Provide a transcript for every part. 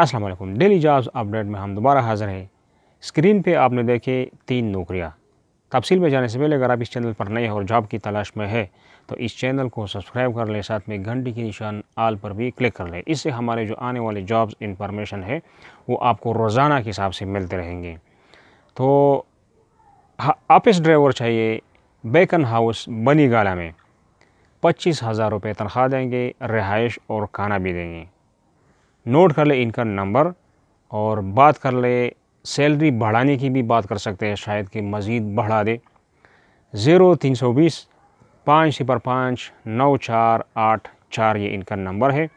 अस्सलाम वालेकुम daily jobs update में हम दोबारा हाज़िर हैं स्क्रीन पे आपने देखे तीन नौकरियाँ तफसील में जाने से पहले अगर आप इस चैनल पर नए हैं और जॉब की तलाश में है तो इस चैनल को सब्सक्राइब कर लें साथ में घंटी के निशान आल पर भी क्लिक कर लें इससे हमारे जो आने वाले जॉब्स इंफॉर्मेशन है वो आपको रोज़ाना के हिसाब से मिलते रहेंगे तो ऑफिस हाँ, ड्राइवर चाहिए बेकन हाउस बनी गाला में पच्चीस हज़ार रुपये तनख्वाह देंगे रिहाइश और खाना भी देंगे नोट कर ले इनका नंबर और बात कर ले सैलरी बढ़ाने की भी बात कर सकते हैं शायद कि मज़ीद बढ़ा दे ज़ीरो तीन सौ बीस पाँच सिपर पाँच नौ चार आठ चार ये इनका नंबर है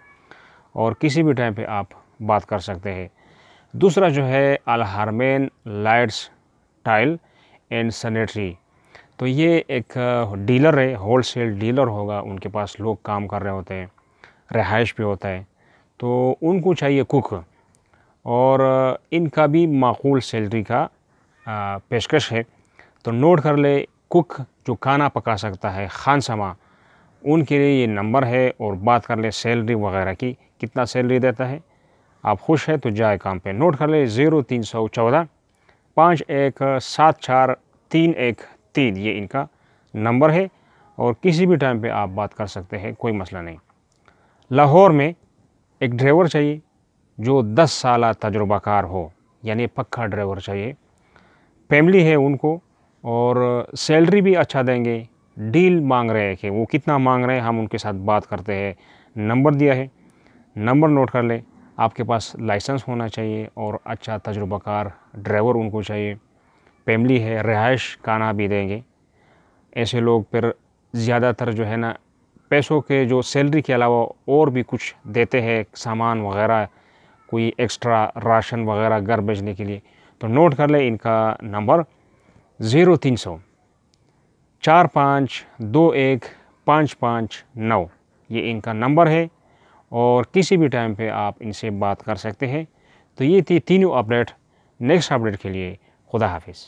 और किसी भी टाइम पे आप बात कर सकते हैं दूसरा जो है अलहारमेन लाइट्स टाइल एंड सैनिटरी तो ये एक डीलर है होल सेल डीलर होगा उनके पास लोग काम कर रहे होते हैं रिहाइश भी होता है तो उनको चाहिए कुक और इनका भी माकूल सैलरी का पेशकश है तो नोट कर ले कुक जो खाना पका सकता है खान समा उनके लिए ये नंबर है और बात कर ले सैलरी वगैरह की कितना सैलरी देता है आप खुश हैं तो जाए काम पे नोट कर ले ज़ीरो तीन सौ चौदह पाँच एक सात चार तीन एक तीन ये इनका नंबर है और किसी भी टाइम पे आप बात कर सकते हैं कोई मसला नहीं लाहौर में एक ड्राइवर चाहिए जो 10 साल तजुर्बाकार हो यानी पक्का ड्राइवर चाहिए फैमिली है उनको और सैलरी भी अच्छा देंगे डील मांग रहे हैं कि वो कितना मांग रहे हैं हम उनके साथ बात करते हैं नंबर दिया है नंबर नोट कर लें आपके पास लाइसेंस होना चाहिए और अच्छा तजुर्बाकार ड्राइवर उनको चाहिए फैमिली है रिहाइश खाना भी देंगे ऐसे लोग फिर ज़्यादातर जो है ना पैसों के जो सैलरी के अलावा और भी कुछ देते हैं सामान वगैरह कोई एक्स्ट्रा राशन वगैरह घर भेजने के लिए तो नोट कर लें इनका नंबर ज़ीरो तीन सौ चार पाँच दो एक पाँच पाँच नौ ये इनका नंबर है और किसी भी टाइम पे आप इनसे बात कर सकते हैं तो ये थी तीनों अपडेट नेक्स्ट अपडेट के लिए खुदा हाफिज़